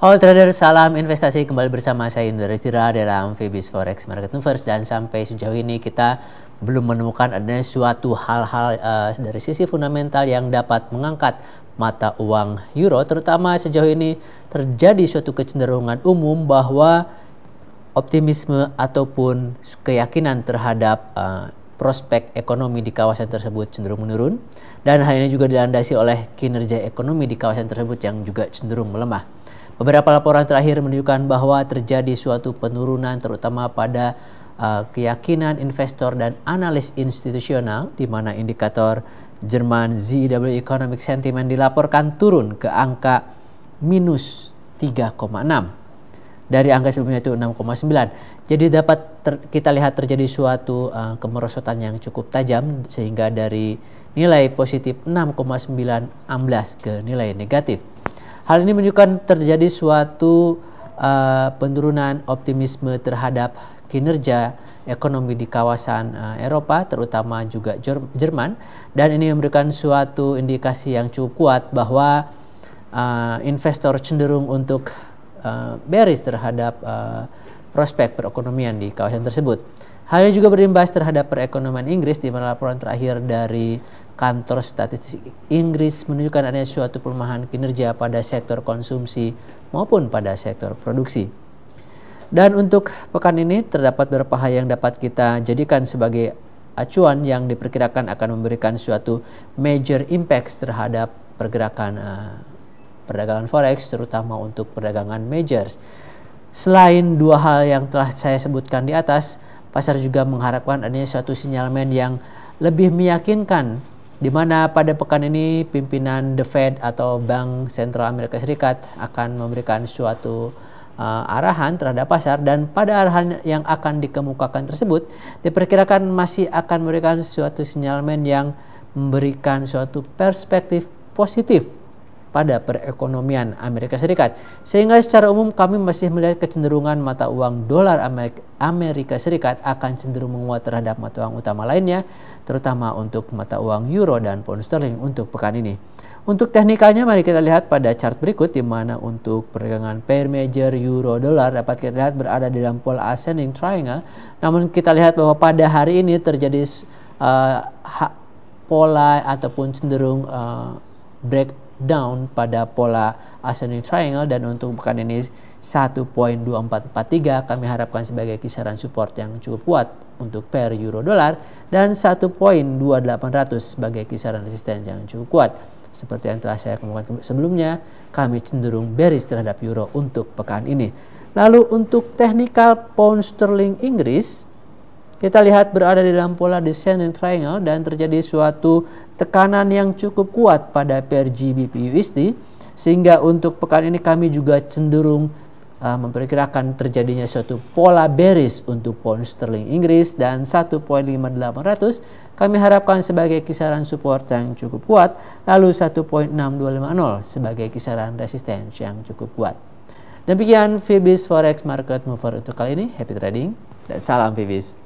All trader, salam investasi kembali bersama saya Indra Sira dalam Fibis Forex Market First dan sampai sejauh ini kita belum menemukan adanya suatu hal-hal uh, dari sisi fundamental yang dapat mengangkat mata uang euro terutama sejauh ini terjadi suatu kecenderungan umum bahwa optimisme ataupun keyakinan terhadap uh, prospek ekonomi di kawasan tersebut cenderung menurun dan hal ini juga dilandasi oleh kinerja ekonomi di kawasan tersebut yang juga cenderung melemah. Beberapa laporan terakhir menunjukkan bahwa terjadi suatu penurunan terutama pada uh, keyakinan investor dan analis institusional di mana indikator Jerman ZEW Economic Sentiment dilaporkan turun ke angka minus 3,6 dari angka sebelumnya itu 6,9. Jadi dapat ter, kita lihat terjadi suatu uh, kemerosotan yang cukup tajam sehingga dari nilai positif 6,9 amblas ke nilai negatif Hal ini menunjukkan terjadi suatu uh, penurunan optimisme terhadap kinerja ekonomi di kawasan uh, Eropa, terutama juga Jerman, dan ini memberikan suatu indikasi yang cukup kuat bahwa uh, investor cenderung untuk uh, bearish terhadap uh, prospek perekonomian di kawasan tersebut. Hal ini juga berimbas terhadap perekonomian Inggris di mana laporan terakhir dari Kantor Statistik Inggris menunjukkan adanya suatu pelemahan kinerja pada sektor konsumsi maupun pada sektor produksi. Dan untuk pekan ini terdapat beberapa hal yang dapat kita jadikan sebagai acuan yang diperkirakan akan memberikan suatu major impact terhadap pergerakan uh, perdagangan forex terutama untuk perdagangan majors. Selain dua hal yang telah saya sebutkan di atas, pasar juga mengharapkan adanya suatu sinyalmen yang lebih meyakinkan di mana pada pekan ini pimpinan The Fed atau Bank Sentral Amerika Serikat akan memberikan suatu uh, arahan terhadap pasar dan pada arahan yang akan dikemukakan tersebut diperkirakan masih akan memberikan suatu sinyalmen yang memberikan suatu perspektif positif pada perekonomian Amerika Serikat. Sehingga secara umum kami masih melihat kecenderungan mata uang dolar Amerika Serikat akan cenderung menguat terhadap mata uang utama lainnya, terutama untuk mata uang euro dan pound sterling untuk pekan ini. Untuk teknikalnya mari kita lihat pada chart berikut di mana untuk perdagangan pair major euro dolar dapat kita lihat berada di dalam pola ascending triangle. Namun kita lihat bahwa pada hari ini terjadi uh, pola ataupun cenderung uh, break down pada pola ascending triangle dan untuk pekan ini 1.2443 kami harapkan sebagai kisaran support yang cukup kuat untuk pair euro dolar dan 1.2800 sebagai kisaran resisten yang cukup kuat. Seperti yang telah saya kemukakan sebelumnya, kami cenderung bearish terhadap euro untuk pekan ini. Lalu untuk technical pound sterling Inggris kita lihat berada di dalam pola descending triangle dan terjadi suatu tekanan yang cukup kuat pada pair USD sehingga untuk pekan ini kami juga cenderung uh, memperkirakan terjadinya suatu pola bearish untuk pound sterling Inggris dan 1.5800 kami harapkan sebagai kisaran support yang cukup kuat lalu 1.6250 sebagai kisaran resistance yang cukup kuat. Demikian Fibis Forex Market Mover untuk kali ini. Happy trading dan salam Fibis.